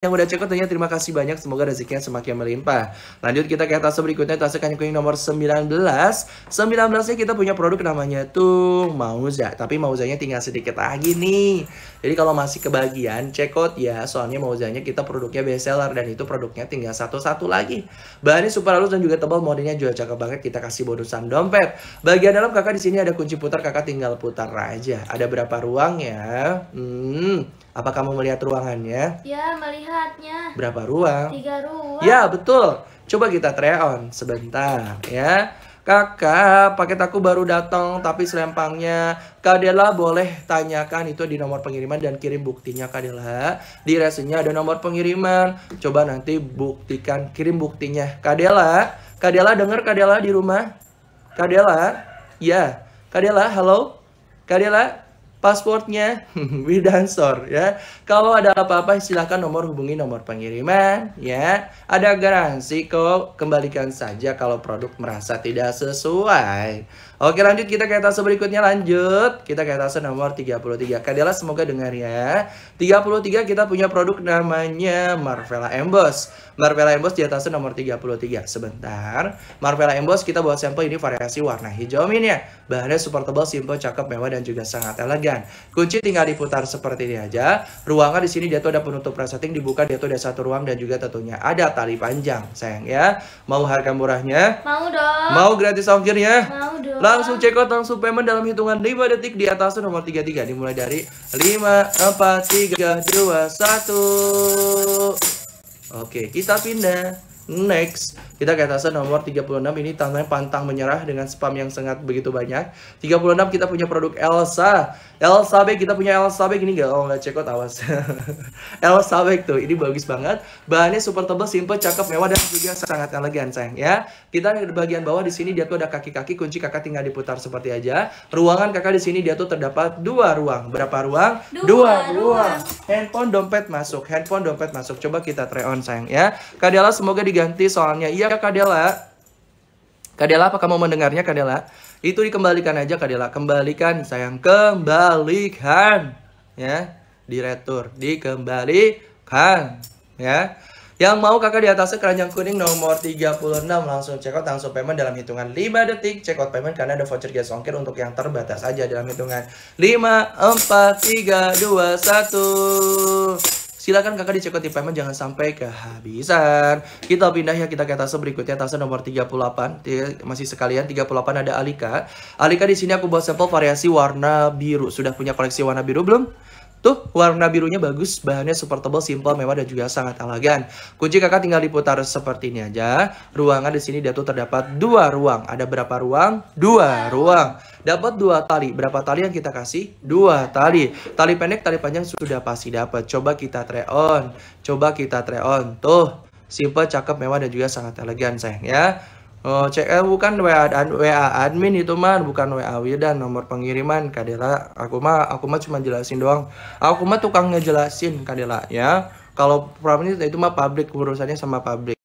Yang udah cek tentunya terima kasih banyak, semoga rezekinya semakin melimpah. Lanjut kita ke tas berikutnya, tas kanyang kuning nomor 19. 19-nya kita punya produk namanya tuh Mauza, tapi Mauzanya tinggal sedikit lagi nih. Jadi kalau masih kebagian, check out ya, soalnya Mauzanya kita produknya best seller dan itu produknya tinggal satu-satu lagi. Bahannya super halus dan juga tebal, modelnya juga cakep banget, kita kasih bonusan dompet. Bagian dalam kakak di sini ada kunci putar, kakak tinggal putar aja. Ada berapa ruang ya? Hmm, apa kamu melihat ruangannya? Ya, melihatnya. Berapa ruang? Tiga ruang. Ya, betul. Coba kita try on sebentar ya. Kakak, paket aku baru datang tapi selempangnya. Kak Dela boleh tanyakan itu di nomor pengiriman dan kirim buktinya Kak Dela. Di resinya ada nomor pengiriman. Coba nanti buktikan, kirim buktinya. Kak Dela, Kak Dela denger Kak Dela di rumah? Kak Dela? Ya. Kak Dela, halo? Kak Dela? passwordnya Widansor ya. Kalau ada apa-apa silahkan nomor hubungi nomor pengiriman ya. Ada garansi kok kembalikan saja kalau produk merasa tidak sesuai. Oke lanjut kita ke etase berikutnya lanjut Kita ke etase nomor 33 Kadela semoga dengar ya 33 kita punya produk namanya Marvella Emboss Marvella Emboss di etase nomor 33 Sebentar Marvella Emboss kita buat sampel ini variasi warna hijau min ya Bahannya super tebal, simple, cakep, mewah dan juga sangat elegan Kunci tinggal diputar seperti ini aja Ruangan di sini dia tuh ada penutup resetting dibuka dia tuh ada satu ruang dan juga tentunya ada tali panjang sayang ya Mau harga murahnya? Mau dong Mau gratis ongkirnya? Mau Langsung check out langsung payment dalam hitungan 5 detik di atas nomor 33 dimulai dari 5 4 3 2 1. Oke, kita pindah. Next, kita ke atasan nomor 36 ini tantangannya pantang menyerah dengan spam yang sangat begitu banyak. 36 kita punya produk Elsa. Elsa Bag kita punya Elsa Bag ini nggak oh gak check out awas. Elsa Bag tuh ini bagus banget. Bahannya super tebal, simple, cakep, mewah dan juga sangat elegan sayang ya. Kita di bagian bawah di sini dia tuh ada kaki-kaki kunci kakak tinggal diputar seperti aja. Ruangan kakak di sini dia tuh terdapat dua ruang. Berapa ruang? Dua, dua ruang. ruang. Handphone dompet masuk, handphone dompet masuk. Coba kita try on sayang ya. Kadala semoga diganti ganti soalnya. Iya Kak Kak Dela, apa kamu mendengarnya Kak Dela? Itu dikembalikan aja Kak Dela. Kembalikan sayang. Kembalikan. Ya. Diretur. Dikembalikan. Ya. Yang mau kakak di atasnya keranjang kuning nomor 36 langsung check out langsung payment dalam hitungan 5 detik check out payment karena ada voucher gas ongkir untuk yang terbatas aja dalam hitungan 5 4 3 2 1 Silakan kakak dicek di payment jangan sampai kehabisan. Kita pindah ya kita ke tase berikutnya tase nomor 38. Masih sekalian 38 ada Alika. Alika di sini aku buat sampel variasi warna biru. Sudah punya koleksi warna biru belum? Tuh, warna birunya bagus, bahannya super tebal, simple, mewah, dan juga sangat elegan. Kunci kakak tinggal diputar seperti ini aja. Ruangan di sini dia tuh terdapat dua ruang. Ada berapa ruang? Dua ruang. Dapat dua tali. Berapa tali yang kita kasih? Dua tali. Tali pendek, tali panjang sudah pasti dapat. Coba kita try on. Coba kita try on. Tuh, simple, cakep, mewah, dan juga sangat elegan, sayang ya. Oh, eh, bukan WA WA admin itu mah bukan WA Wildan nomor pengiriman Kadela. Aku mah aku mah cuma jelasin doang. Aku mah tukang ngejelasin Kadela ya. Kalau Pramit itu mah publik urusannya sama publik.